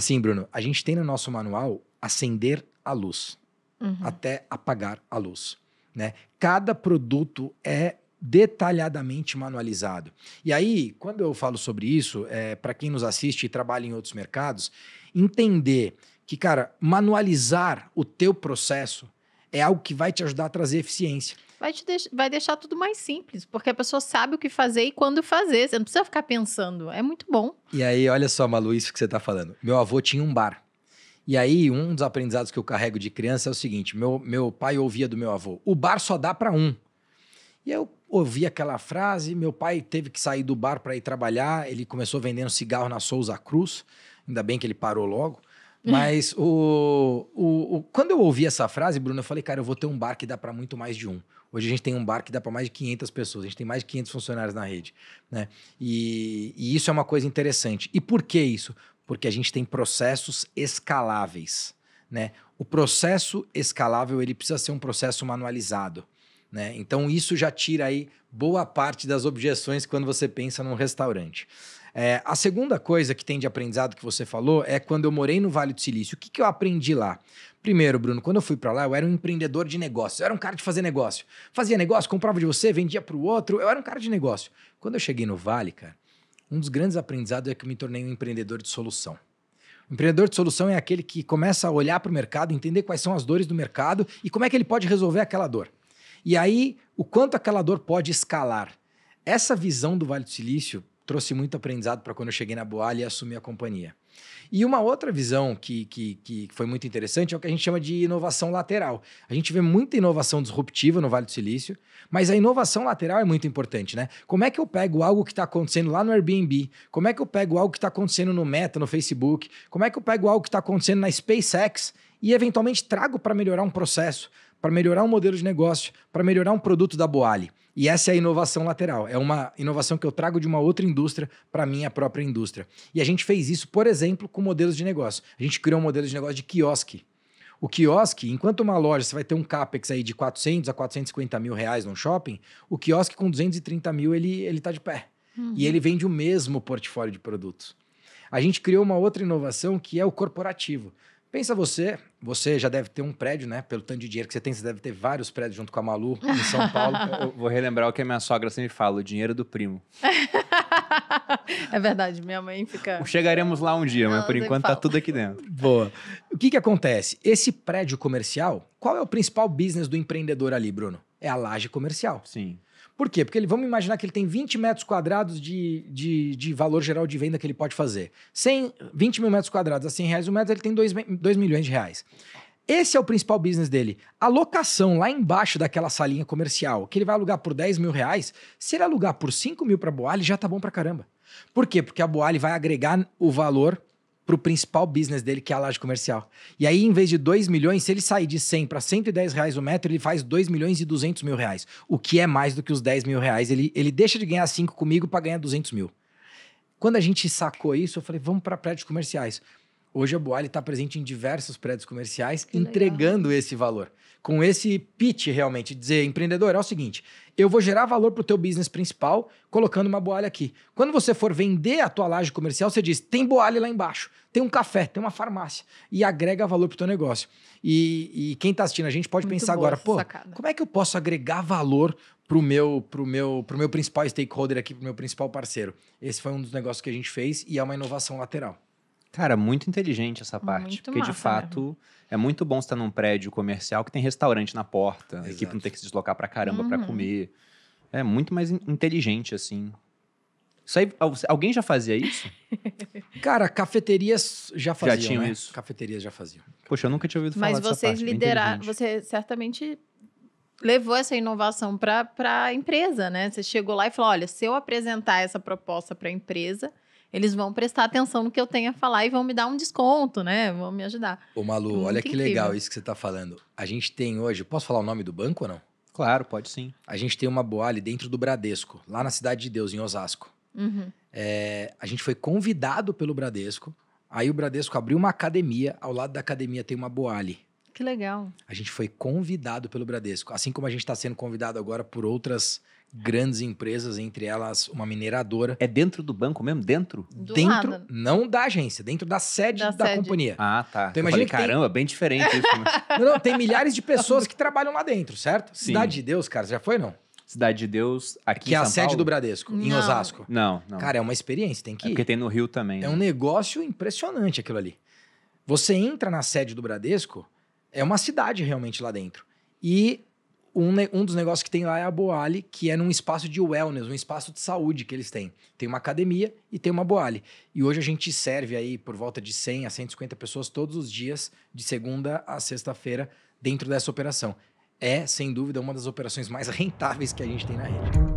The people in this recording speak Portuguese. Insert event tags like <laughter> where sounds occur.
Assim, Bruno, a gente tem no nosso manual acender a luz uhum. até apagar a luz. Né? Cada produto é detalhadamente manualizado. E aí, quando eu falo sobre isso, é, para quem nos assiste e trabalha em outros mercados, entender que, cara, manualizar o teu processo é algo que vai te ajudar a trazer eficiência vai, te deix vai deixar tudo mais simples, porque a pessoa sabe o que fazer e quando fazer. Você não precisa ficar pensando. É muito bom. E aí, olha só, Malu, isso que você está falando. Meu avô tinha um bar. E aí, um dos aprendizados que eu carrego de criança é o seguinte: meu, meu pai ouvia do meu avô, o bar só dá para um. E eu ouvi aquela frase, meu pai teve que sair do bar para ir trabalhar, ele começou vendendo cigarro na Souza Cruz, ainda bem que ele parou logo. Hum. Mas o, o, o, quando eu ouvi essa frase, Bruno, eu falei, cara, eu vou ter um bar que dá para muito mais de um. Hoje a gente tem um bar que dá para mais de 500 pessoas, a gente tem mais de 500 funcionários na rede, né? E, e isso é uma coisa interessante. E por que isso? Porque a gente tem processos escaláveis, né? O processo escalável ele precisa ser um processo manualizado. Né? Então, isso já tira aí boa parte das objeções quando você pensa num restaurante. É, a segunda coisa que tem de aprendizado que você falou é quando eu morei no Vale do Silício. O que, que eu aprendi lá? Primeiro, Bruno, quando eu fui para lá, eu era um empreendedor de negócio. Eu era um cara de fazer negócio. Fazia negócio, comprava de você, vendia para o outro. Eu era um cara de negócio. Quando eu cheguei no Vale, cara, um dos grandes aprendizados é que eu me tornei um empreendedor de solução. O empreendedor de solução é aquele que começa a olhar para o mercado, entender quais são as dores do mercado e como é que ele pode resolver aquela dor. E aí, o quanto aquela dor pode escalar. Essa visão do Vale do Silício trouxe muito aprendizado para quando eu cheguei na Boalha e assumi a companhia. E uma outra visão que, que, que foi muito interessante é o que a gente chama de inovação lateral. A gente vê muita inovação disruptiva no Vale do Silício, mas a inovação lateral é muito importante, né? Como é que eu pego algo que está acontecendo lá no Airbnb? Como é que eu pego algo que está acontecendo no Meta, no Facebook? Como é que eu pego algo que está acontecendo na SpaceX e eventualmente trago para melhorar um processo, para melhorar um modelo de negócio, para melhorar um produto da Boali? E essa é a inovação lateral. É uma inovação que eu trago de uma outra indústria para minha própria indústria. E a gente fez isso, por exemplo, com modelos de negócio. A gente criou um modelo de negócio de quiosque. O quiosque, enquanto uma loja você vai ter um capex aí de 400 a 450 mil reais num shopping, o quiosque com 230 mil ele ele está de pé uhum. e ele vende o mesmo portfólio de produtos. A gente criou uma outra inovação que é o corporativo. Pensa você, você já deve ter um prédio, né? Pelo tanto de dinheiro que você tem, você deve ter vários prédios junto com a Malu em São Paulo. <laughs> Eu vou relembrar o que a minha sogra sempre fala: o dinheiro do primo. <laughs> é verdade, minha mãe fica. Chegaremos lá um dia, Não, mas por enquanto tá tudo aqui dentro. <laughs> Boa. O que, que acontece? Esse prédio comercial, qual é o principal business do empreendedor ali, Bruno? É a laje comercial. Sim. Por quê? Porque ele, vamos imaginar que ele tem 20 metros quadrados de, de, de valor geral de venda que ele pode fazer. 100, 20 mil metros quadrados a 100 reais o um metro, ele tem 2, 2 milhões de reais. Esse é o principal business dele. A locação lá embaixo daquela salinha comercial, que ele vai alugar por 10 mil reais, se ele alugar por 5 mil para a Boali, já tá bom para caramba. Por quê? Porque a Boali vai agregar o valor para o principal business dele, que é a laje comercial. E aí, em vez de 2 milhões, se ele sair de 100 para 110 reais o metro, ele faz 2 milhões e 200 mil reais, o que é mais do que os 10 mil reais. Ele, ele deixa de ganhar 5 comigo para ganhar 200 mil. Quando a gente sacou isso, eu falei, vamos para prédios comerciais. Hoje a Boali está presente em diversos prédios comerciais, que entregando legal. esse valor. Com esse pitch, realmente, dizer, empreendedor, é o seguinte: eu vou gerar valor para o teu business principal colocando uma boalha aqui. Quando você for vender a tua laje comercial, você diz, tem boalha lá embaixo, tem um café, tem uma farmácia, e agrega valor para o teu negócio. E, e quem está assistindo a gente pode Muito pensar agora, pô, sacada. como é que eu posso agregar valor para o meu, pro meu, pro meu principal stakeholder aqui, para o meu principal parceiro? Esse foi um dos negócios que a gente fez e é uma inovação lateral. Cara, muito inteligente essa parte. Muito porque, massa, de fato, mesmo. é muito bom estar num prédio comercial que tem restaurante na porta. Exato. A equipe não tem que se deslocar pra caramba uhum. pra comer. É muito mais inteligente, assim. Isso aí, alguém já fazia isso? <laughs> Cara, cafeterias já faziam. Já tinham né? isso. Cafeterias já faziam. Poxa, eu nunca tinha ouvido falar Mas vocês parte, lideraram, você certamente levou essa inovação para a empresa, né? Você chegou lá e falou: olha, se eu apresentar essa proposta para a empresa, eles vão prestar atenção no que eu tenho a falar e vão me dar um desconto, né? Vão me ajudar. Ô, Malu, Muito olha que incrível. legal isso que você está falando. A gente tem hoje. Posso falar o nome do banco ou não? Claro, pode sim. A gente tem uma boale dentro do Bradesco, lá na Cidade de Deus, em Osasco. Uhum. É, a gente foi convidado pelo Bradesco. Aí o Bradesco abriu uma academia. Ao lado da academia tem uma boale. Que legal. A gente foi convidado pelo Bradesco, assim como a gente está sendo convidado agora por outras grandes empresas, entre elas uma mineradora. É dentro do banco mesmo? Dentro? Do dentro, não da agência, dentro da sede da, da sede. companhia. Ah, tá. Então, imagina falei, que caramba, tem... bem diferente isso. Mas... Né? <laughs> não, não, tem milhares de pessoas que trabalham lá dentro, certo? Sim. Cidade de Deus, cara, já foi não? Cidade de Deus aqui que é em São é a sede Paulo? do Bradesco, não. em Osasco. Não, não. Cara, é uma experiência, tem que é ir. É porque tem no Rio também. É né? um negócio impressionante aquilo ali. Você entra na sede do Bradesco, é uma cidade realmente lá dentro. E um, um dos negócios que tem lá é a Boale, que é num espaço de wellness, um espaço de saúde que eles têm. Tem uma academia e tem uma Boale. E hoje a gente serve aí por volta de 100 a 150 pessoas todos os dias, de segunda a sexta-feira, dentro dessa operação. É, sem dúvida, uma das operações mais <laughs> rentáveis que a gente tem na rede.